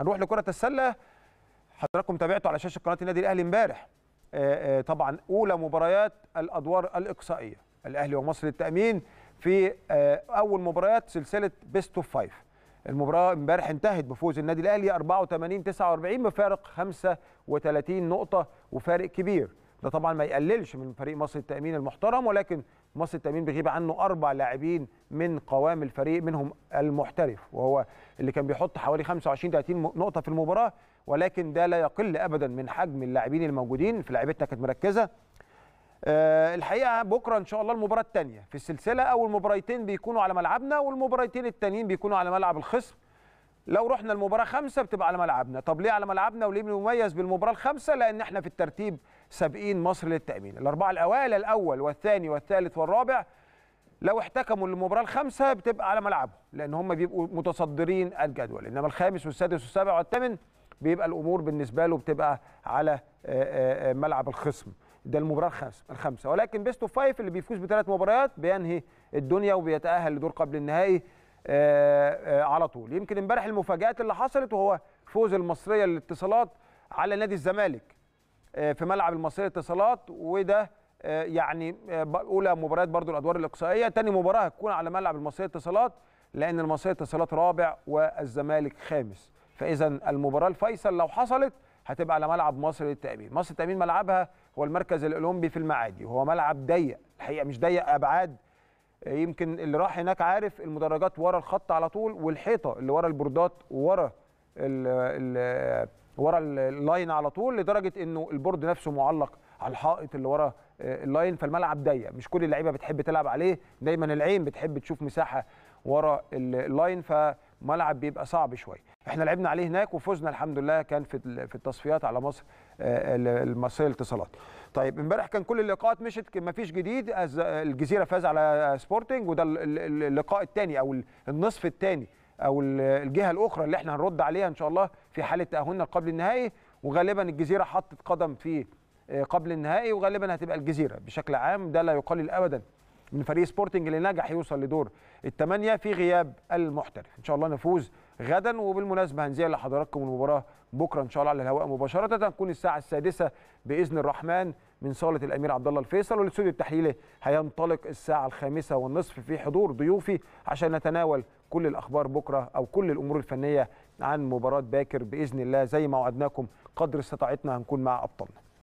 هنروح لكره السله حضراتكم تابعتوا على شاشه قناه النادي الاهلي امبارح آه، آه، طبعا اولى مباريات الادوار الاقصائيه الاهلي ومصر للتامين في آه، اول مباريات سلسله بيست اوف فايف المباراه امبارح انتهت بفوز النادي الاهلي 84 49 بفارق 35 نقطه وفارق كبير ده طبعا ما يقللش من فريق مصر التامين المحترم ولكن مصر التامين بيغيب عنه اربع لاعبين من قوام الفريق منهم المحترف وهو اللي كان بيحط حوالي 25 30 نقطه في المباراه ولكن ده لا يقل ابدا من حجم اللاعبين الموجودين في لعبتنا كانت مركزه آه، الحقيقه بكره ان شاء الله المباراه الثانيه في السلسله او المباراتين بيكونوا على ملعبنا والمباراتين التانيين بيكونوا على ملعب الخصم لو رحنا المباراه خمسه بتبقى على ملعبنا طب ليه على ملعبنا وليه بنميز بالمباراه الخمسه لان احنا في الترتيب سابقين مصر للتأمين الأربعة الأوائل الأول والثاني والثالث والرابع لو احتكموا للمباراة الخامسة بتبقى على ملعبهم لأن هم بيبقوا متصدرين الجدول إنما الخامس والسادس والسابع والثامن بيبقى الأمور بالنسبة له بتبقى على آه، آه، آه، ملعب الخصم ده المباراة الخامسة الخامسة ولكن بيستو اوف فايف اللي بيفوز بثلاث مباريات بينهي الدنيا وبيتأهل لدور قبل النهائي على طول يمكن امبارح المفاجآت اللي حصلت وهو فوز المصرية للاتصالات على نادي الزمالك آه، في ملعب المصرية اتصالات وده آه، يعني آه، اولى مباريات برضو الادوار الاقصائيه تاني مباراه هتكون على ملعب المصريه اتصالات لان المصريه اتصالات رابع والزمالك خامس فاذا المباراه الفيصل لو حصلت هتبقى على ملعب مصر للتامين مصر للتامين ملعبها هو المركز الاولمبي في المعادي وهو ملعب ضيق الحقيقه مش ضيق ابعاد يمكن اللي راح هناك عارف المدرجات ورا الخط على طول والحيطه اللي ورا البوردات ورا ورا اللاين على طول لدرجه انه البورد نفسه معلق على الحائط اللي ورا آه، اللاين فالملعب ضيق مش كل اللعيبه بتحب تلعب عليه دايما العين بتحب تشوف مساحه ورا اللاين فملعب بيبقى صعب شويه احنا لعبنا عليه هناك وفزنا الحمد لله كان في في التصفيات على مصر آه، المصريه الاتصالات طيب امبارح كان كل اللقاءات مشت ما فيش جديد الجزيره فاز على سبورتنج وده اللقاء الثاني او النصف الثاني او الجهه الاخرى اللي احنا هنرد عليها ان شاء الله في حاله تاهلنا قبل النهائي وغالبا الجزيره حطت قدم في آه، قبل النهائي وغالبا هتبقى الجزيره بشكل عام ده لا يقلل ابدا من فريق سبورتنج اللي نجح يوصل لدور الثمانيه في غياب المحترف ان شاء الله نفوز غدا وبالمناسبه هنذيع لحضراتكم المباراه بكره ان شاء الله على الهواء مباشره هتكون الساعه السادسه باذن الرحمن من صاله الامير عبد الله الفيصل والاستوديو التحليلي هينطلق الساعه الخامسة والنصف في حضور ضيوفي عشان نتناول كل الاخبار بكره او كل الامور الفنيه عن مباراه باكر باذن الله زي ما وعدناكم قدر استطاعتنا هنكون مع ابطالنا